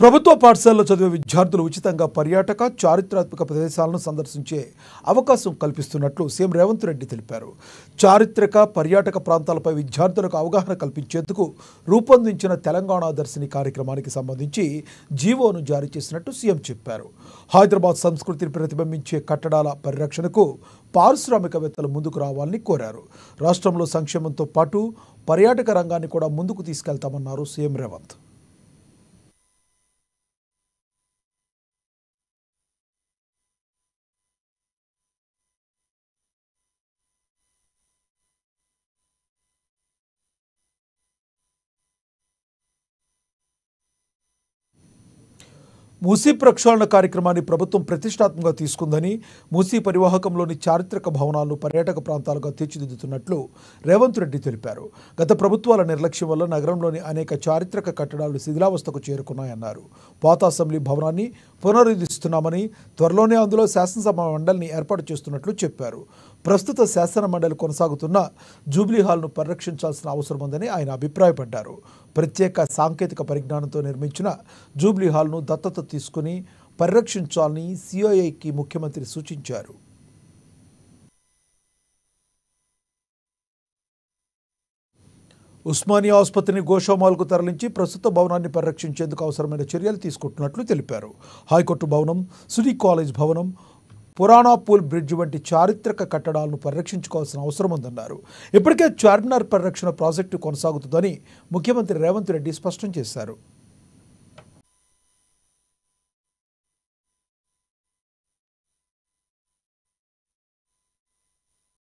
ప్రభుత్వ పాఠశాలలో చదివే విద్యార్థులు ఉచితంగా పర్యాటక చారిత్రాత్మక ప్రదేశాలను సందర్శించే అవకాశం కల్పిస్తున్నట్లు సీఎం రేవంత్ రెడ్డి తెలిపారు చారిత్రక పర్యాటక ప్రాంతాలపై విద్యార్థులకు అవగాహన కల్పించేందుకు రూపొందించిన తెలంగాణ దర్శిని కార్యక్రమానికి సంబంధించి జీవోను జారీ చేసినట్టు సీఎం చెప్పారు హైదరాబాద్ సంస్కృతిని ప్రతిబింబించే కట్టడాల పరిరక్షణకు పారిశ్రామికవేత్తలు ముందుకు రావాలని కోరారు రాష్ట్రంలో సంక్షేమంతో పాటు పర్యాటక రంగాన్ని కూడా ముందుకు తీసుకెళ్తామన్నారు సీఎం రేవంత్ మూసీ ప్రక్షాళన కార్యక్రమాన్ని ప్రభుత్వం ప్రతిష్టాత్మకంగా తీసుకుందని మూసీ పరివాహకంలోని చారిత్రక భవనాలను పర్యాటక ప్రాంతాలుగా తీర్చిదిద్దుతున్నట్లు రేవంత్ రెడ్డి తెలిపారు గత ప్రభుత్వాల నిర్లక్ష్యం వల్ల నగరంలోని అనేక చారిత్రక కట్టడాలు శిథిలావస్థకు చేరుకున్నాయన్నారు పాత అసెంబ్లీ భవనాన్ని పునరుద్ధరిస్తున్నామని త్వరలోనే అందులో శాసనసభ మండలిని ఏర్పాటు చేస్తున్నట్లు చెప్పారు ప్రస్తుత శాసన మండలి కొనసాగుతున్న జూబ్లీ హాల్ను పరిరక్షించాల్సిన అవసరం ఉందని ఆయన అభిప్రాయపడ్డారు ప్రత్యేక సాంకేతిక పరిజ్ఞానంతో నిర్మించిన జూబ్లీ హాల్ను దత్తత తీసుకుని పరిరక్షించాలని సిఐఐకి ముఖ్యమంత్రి సూచించారు ఉస్మానియా ఆసుపత్రిని గోషామాల్కు తరలించి ప్రస్తుత భవనాన్ని పరిరక్షించేందుకు అవసరమైన చర్యలు తీసుకుంటున్నట్లు తెలిపారు హైకోర్టు భవనం సునీ కాలేజ్ భవనం పురాణా పూల్ బ్రిడ్జ్ వంటి చారిత్రక కట్టడాలను పరిరక్షించుకోవాల్సిన అవసరం ఉందన్నారు ఇప్పటికే చార్మినార్ పరిరక్షణ ప్రాజెక్టు కొనసాగుతుందని ముఖ్యమంత్రి రేవంత్ రెడ్డి స్పష్టం చేశారు